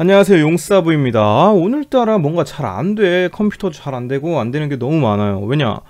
안녕하세요 용사부입니다 오늘따라 뭔가 잘 안돼 컴퓨터도 잘 안되고 안되는 게 너무 많아요 왜냐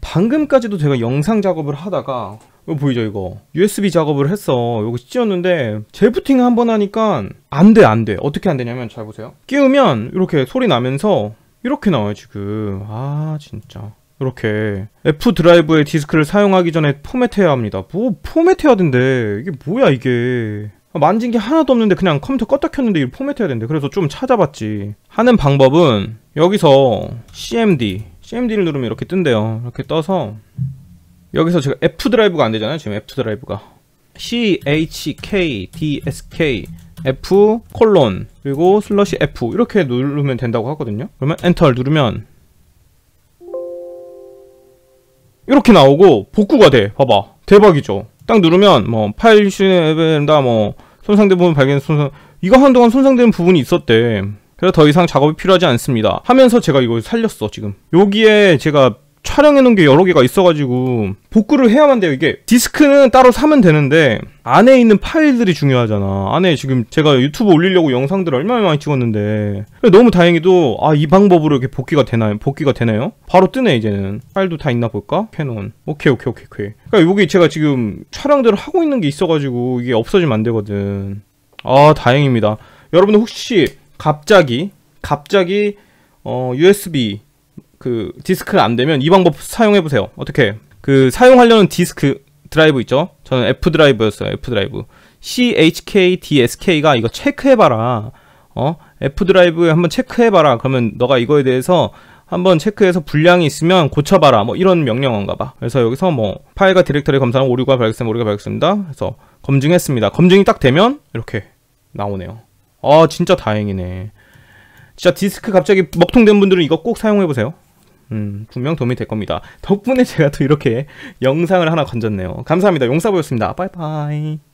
방금까지도 제가 영상 작업을 하다가 이거 보이죠 이거 USB 작업을 했어 이거 찢었는데 재부팅 한 번 하니까 안돼 안돼 어떻게 안되냐면 잘 보세요 끼우면 이렇게 소리 나면서 이렇게 나와요 지금 아 진짜 이렇게 F 드라이브의 디스크를 사용하기 전에 포맷해야 합니다 뭐 포맷해야 된대 이게 뭐야 이게 만진 게 하나도 없는데 그냥 컴퓨터 껐다 켰는데 이거 포맷해야 되는데 그래서 좀 찾아봤지 하는 방법은 여기서 CMD CMD를 누르면 이렇게 뜬대요 이렇게 떠서 여기서 제가 F 드라이브가 안 되잖아요 지금 F 드라이브가 C H K D S K F 콜론 그리고 슬러시 F 이렇게 누르면 된다고 하거든요 그러면 엔터를 누르면 이렇게 나오고 복구가 돼 봐봐 대박이죠 딱 누르면 뭐 파일 시네벤다 뭐 손상된 부분 발견 손상 이거 한동안 손상된 부분이 있었대 그래서 더 이상 작업이 필요하지 않습니다 하면서 제가 이걸 살렸어 지금 여기에 제가 촬영해놓은 게 여러 개가 있어가지고 복구를 해야만 돼요 이게 디스크는 따로 사면 되는데 안에 있는 파일들이 중요하잖아 안에 지금 제가 유튜브 올리려고 영상들을 얼마나 많이 찍었는데 너무 다행히도 아 이 방법으로 이렇게 복귀가 되나요? 복귀가 되나요? 바로 뜨네 이제는 파일도 다 있나 볼까? 캐논 오케이 오케이 오케이 오케이 그러니까 여기 제가 지금 촬영들을 하고 있는 게 있어가지고 이게 없어지면 안 되거든 아 다행입니다 여러분들 혹시 갑자기 갑자기 어 USB 그 디스크가 안 되면 이 방법 사용해 보세요. 어떻게? 그 사용하려는 디스크 드라이브 있죠? 저는 F 드라이브였어요. F 드라이브. CHKDSK가 이거 체크해 봐라. 어? F 드라이브에 한번 체크해 봐라. 그러면 너가 이거에 대해서 한번 체크해서 불량이 있으면 고쳐봐라 뭐 이런 명령어인가 봐 그래서 여기서 뭐 파일과 디렉터리 검사는 오류가 발생했 오류가 발생했습니다 그래서 검증했습니다 검증이 딱 되면 이렇게 나오네요 아 진짜 다행이네 진짜 디스크 갑자기 먹통된 분들은 이거 꼭 사용해보세요 음, 분명 도움이 될 겁니다. 덕분에 제가 또 이렇게 영상을 하나 건졌네요. 감사합니다. 용사보였습니다. 빠이빠이.